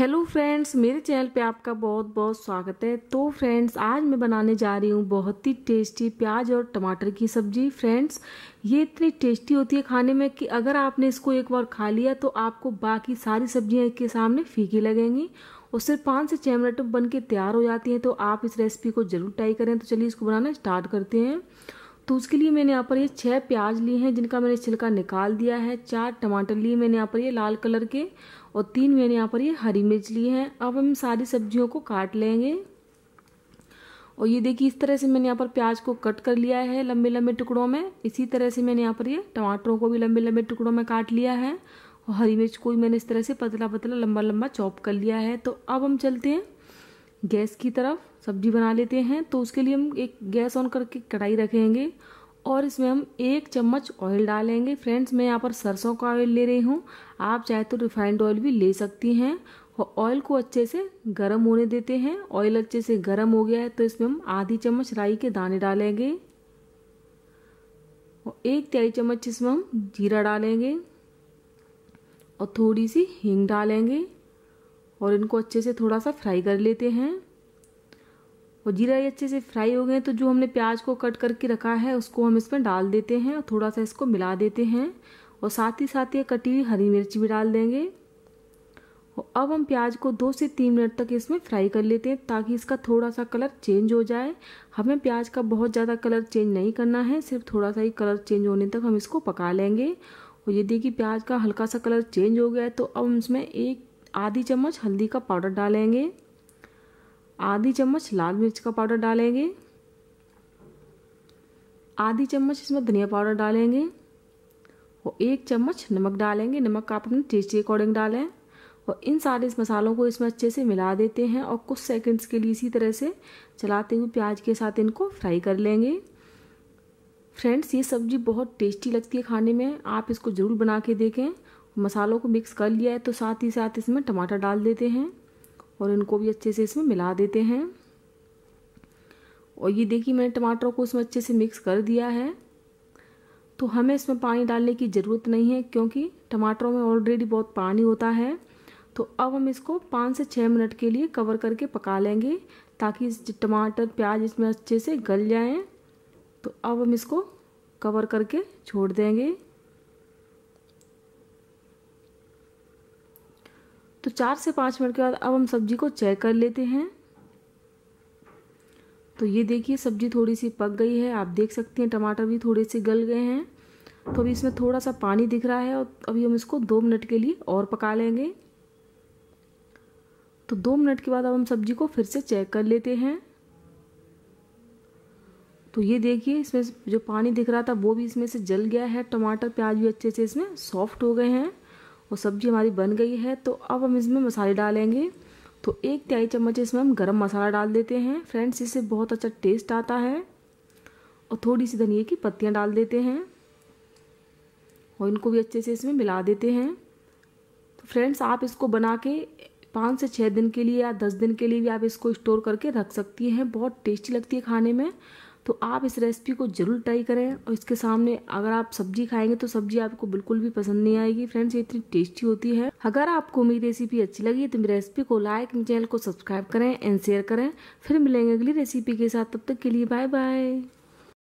hello friends मेरे channel पे आपका बहुत बहुत स्वागत है तो फ्रेंड्स आज मैं बनाने जा रही हूँ बहुत ही टेस्टी प्याज और टमाटर की सब्जी फ्रेंड्स ये इतनी टेस्टी होती है खाने में कि अगर आपने इसको एक बार खा लिया तो आपको बाकी सारी सब्जियाँ के सामने फीकी लगेंगी और सिर्फ पाँच से छः मिनट बन के तैयार हो जाती हैं तो आप इस रेसिपी को ज़रूर ट्राई करें तो चलिए इसको बनाना स्टार्ट करते हैं तो उसके लिए मैंने यहाँ पर ये छः प्याज लिए हैं जिनका मैंने छिलका निकाल दिया है चार टमाटर लिए मैंने यहाँ पर ये लाल कलर के और तीन मैंने यहाँ पर ये हरी मिर्च लिए हैं अब हम सारी सब्जियों को काट लेंगे और ये देखिए इस तरह से मैंने यहाँ पर प्याज को कट कर लिया है लंबे लंबे टुकड़ों में इसी तरह से मैंने यहाँ पर ये टमाटरों को भी लंबे लंबे टुकड़ों में काट लिया है और हरी मिर्च को भी मैंने इस तरह से पतला पतला लंबा लंबा चॉप कर लिया है तो अब हम चलते हैं गैस की तरफ सब्जी बना लेते हैं तो उसके लिए हम एक गैस ऑन करके कढ़ाई रखेंगे और इसमें हम एक चम्मच ऑयल डालेंगे फ्रेंड्स मैं यहाँ पर सरसों का ऑयल ले रही हूँ आप चाहे तो रिफाइंड ऑयल भी ले सकती हैं और ऑयल को अच्छे से गर्म होने देते हैं ऑयल अच्छे से गर्म हो गया है तो इसमें हम आधी चम्मच राई के दाने डालेंगे और एक तिहाई चम्मच इसमें हम जीरा डालेंगे और थोड़ी सी हींग डालेंगे और इनको अच्छे से थोड़ा सा फ्राई कर लेते हैं और जीरा ये अच्छे से फ्राई हो गए तो जो हमने प्याज को कट करके रखा है उसको हम इसमें डाल देते हैं और थोड़ा सा इसको मिला देते हैं और साथ ही साथ ये कटी हुई हरी मिर्च भी डाल देंगे और अब हम प्याज को दो से तीन मिनट तक इसमें फ्राई कर लेते हैं ताकि इसका थोड़ा सा कलर चेंज हो जाए हमें प्याज का बहुत ज़्यादा कलर चेंज नहीं करना है सिर्फ थोड़ा सा ही कलर चेंज होने तक हम इसको पका लेंगे और ये देखिए प्याज का हल्का सा कलर चेंज हो गया है तो अब हम इसमें एक आधी चम्मच हल्दी का पाउडर डालेंगे आधी चम्मच लाल मिर्च का पाउडर डालेंगे आधी चम्मच इसमें धनिया पाउडर डालेंगे और एक चम्मच नमक डालेंगे नमक का आप अपने टेस्ट के अकॉर्डिंग डालें और इन सारे इस मसालों को इसमें अच्छे से मिला देते हैं और कुछ सेकंड्स के लिए इसी तरह से चलाते हुए प्याज के साथ इनको फ्राई कर लेंगे फ्रेंड्स ये सब्ज़ी बहुत टेस्टी लगती है खाने में आप इसको ज़रूर बना के देखें मसालों को मिक्स कर लिया है तो साथ ही साथ इसमें टमाटर डाल देते हैं और इनको भी अच्छे से इसमें मिला देते हैं और ये देखिए मैंने टमाटरों को इसमें अच्छे से मिक्स कर दिया है तो हमें इसमें पानी डालने की ज़रूरत नहीं है क्योंकि टमाटरों में ऑलरेडी बहुत पानी होता है तो अब हम इसको पाँच से छः मिनट के लिए कवर करके पका लेंगे ताकि टमाटर प्याज इसमें अच्छे से गल जाएँ तो अब हम इसको कवर करके छोड़ देंगे तो चार से पाँच मिनट के बाद अब हम सब्जी को चेक कर लेते हैं तो ये देखिए सब्जी थोड़ी सी पक गई है आप देख सकते हैं टमाटर भी थोड़े से गल गए हैं तो अभी इसमें थोड़ा सा पानी दिख रहा है और अभी हम इसको दो मिनट के लिए और पका लेंगे तो दो मिनट के बाद अब हम सब्जी को फिर से चेक कर लेते हैं तो ये देखिए इसमें जो पानी दिख रहा था वो भी इसमें से जल गया है टमाटर प्याज भी अच्छे से इसमें सॉफ्ट हो गए हैं वो सब्ज़ी हमारी बन गई है तो अब हम इसमें मसाले डालेंगे तो एक तिहाई चम्मच इसमें हम गरम मसाला डाल देते हैं फ्रेंड्स इससे बहुत अच्छा टेस्ट आता है और थोड़ी सी धनिया की पत्तियाँ डाल देते हैं और इनको भी अच्छे से इसमें मिला देते हैं तो फ्रेंड्स आप इसको बना के पाँच से छः दिन के लिए या दस दिन के लिए भी आप इसको स्टोर करके रख सकती हैं बहुत टेस्टी लगती है खाने में तो आप इस रेसिपी को ज़रूर ट्राई करें और इसके सामने अगर आप सब्जी खाएंगे तो सब्जी आपको बिल्कुल भी पसंद नहीं आएगी फ्रेंड्स ये इतनी टेस्टी होती है अगर आपको मेरी रेसिपी अच्छी लगी तो मेरी रेसिपी को लाइक मेरे चैनल को सब्सक्राइब करें एंड शेयर करें फिर मिलेंगे अगली रेसिपी के साथ तब तक के लिए बाय बाय